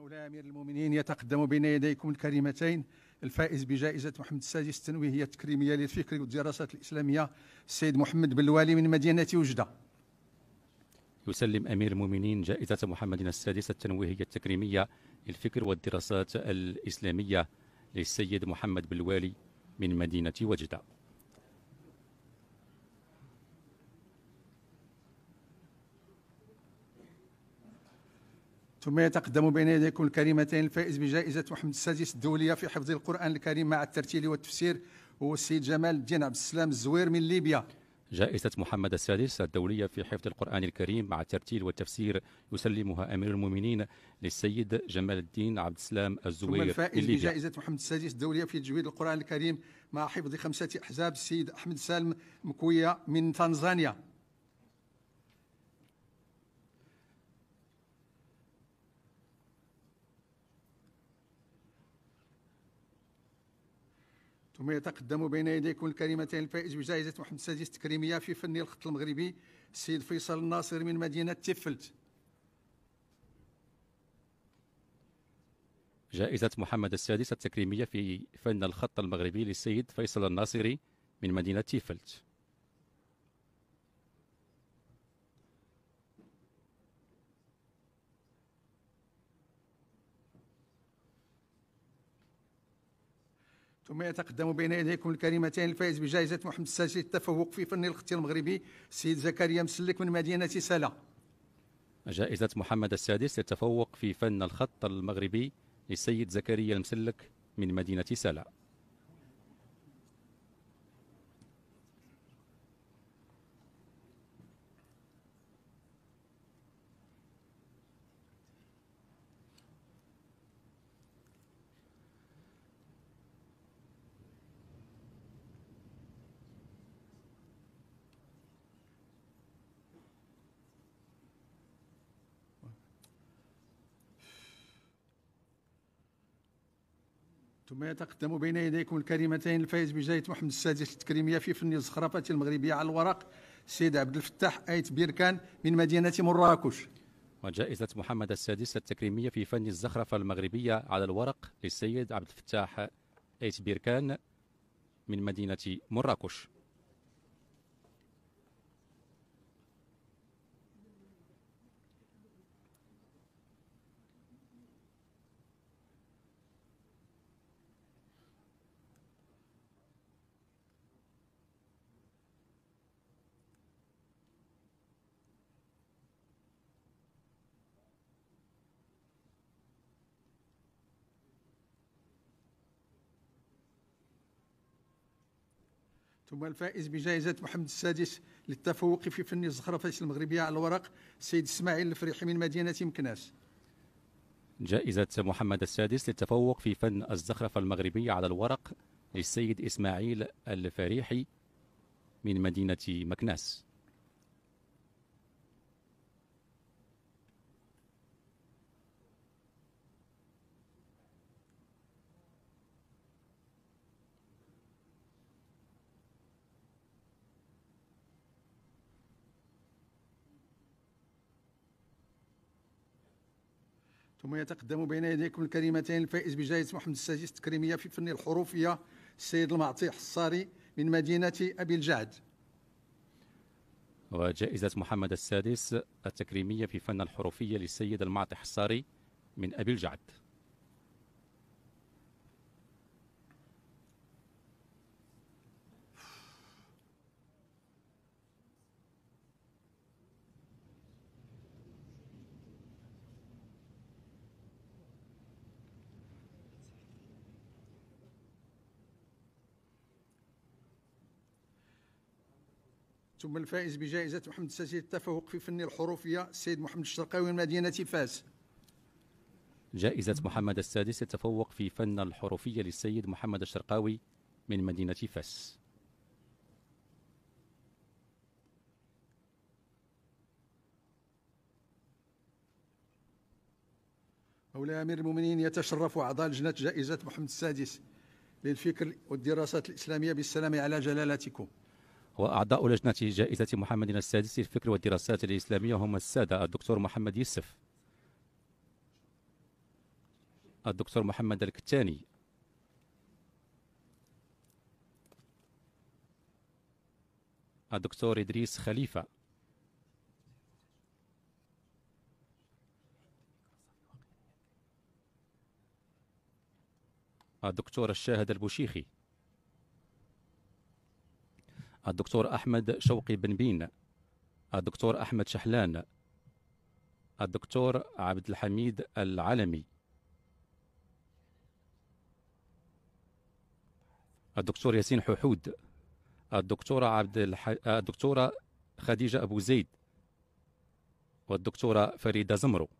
مولاي أمير المؤمنين يتقدم بين يديكم الكريمتين الفائز بجائزة محمد السادس التنويهية التكريمية للفكر والدراسات الإسلامية السيد محمد بن الوالي من مدينة وجدة يسلم أمير المؤمنين جائزة محمد السادس التنويهية التكريمية للفكر والدراسات الإسلامية للسيد محمد بن الوالي من مدينة وجدة ثم يتقدم بين يديكم الكريمتين الفائز بجائزة محمد السادس الدولية في حفظ القرآن الكريم مع الترتيل والتفسير هو السيد جمال الدين عبد السلام الزوير من ليبيا جائزة محمد السادس الدولية في حفظ القرآن الكريم مع الترتيل والتفسير يسلمها أمير المؤمنين للسيد جمال الدين عبد السلام الزوير ثم الفائز بجائزة محمد السادس الدولية في تجويد القرآن الكريم مع حفظ خمسة أحزاب السيد أحمد سالم مكوية من تنزانيا ثم يتقدم بين يديكم الكلمتين الفائز بجائزة محمد السادس التكريمية في فن الخط المغربي السيد فيصل الناصر من مدينة تفلت جائزة محمد السادس التكريمية في فن الخط المغربي للسيد فيصل الناصري من مدينة تفلت ثم يتقدم بين يديكم الكريمتين الفائز بجائزة محمد السادسي التفوق في فن الختي المغربي السيد زكريا مسلك من مدينة سلا جائزة محمد السادس للتفوق في فن الخط المغربي للسيد زكريا المسلك من مدينة سلا ثم يتقدم بين يديكم الكريمتين الفائز بجائزة محمد السادس التكريمية في فن الزخرفة المغربية على الورق السيد عبد الفتاح آيت بيركان من مدينة مراكش وجائزة محمد السادس التكريمية في فن الزخرفة المغربية على الورق للسيد عبد الفتاح آيت بيركان من مدينة مراكش ثم الفائز بجائزة محمد السادس للتفوق في فن الزخرفة المغربية على الورق سيد إسماعيل الفريحي من مدينة مكناس جائزة محمد السادس للتفوق في فن الزخرفة المغربية على الورق للسيد إسماعيل الفريحي من مدينة مكناس ثم يتقدم بين يديكم الكريمتين الفائز بجائزة محمد السادس التكريمية في فن الحروفية السيد المعطي حصاري من مدينة أبي الجعد وجائزة محمد السادس التكريمية في فن الحروفية للسيد المعطي حصاري من أبي الجعد ثم الفائز بجائزة محمد الساسي للتفوق في فن الحروفية السيد محمد الشرقاوي من مدينة فاس جائزة محمد السادس للتفوق في فن الحروفية للسيد محمد الشرقاوي من مدينة فاس أولى أمير المؤمنين يتشرف أعضاء لجنة جائزة محمد السادس للفكر والدراسات الإسلامية بالسلام على جلالتكم وأعضاء لجنة جائزة محمد السادس للفكر والدراسات الإسلامية هم السادة الدكتور محمد يوسف الدكتور محمد الكتاني الدكتور إدريس خليفة الدكتور الشاهد البوشيخي الدكتور أحمد شوقي بن بين الدكتور أحمد شحلان الدكتور عبد الحميد العلمي الدكتور ياسين ححود الدكتورة عبد الح... الدكتورة خديجة أبو زيد والدكتورة فريدة زمرو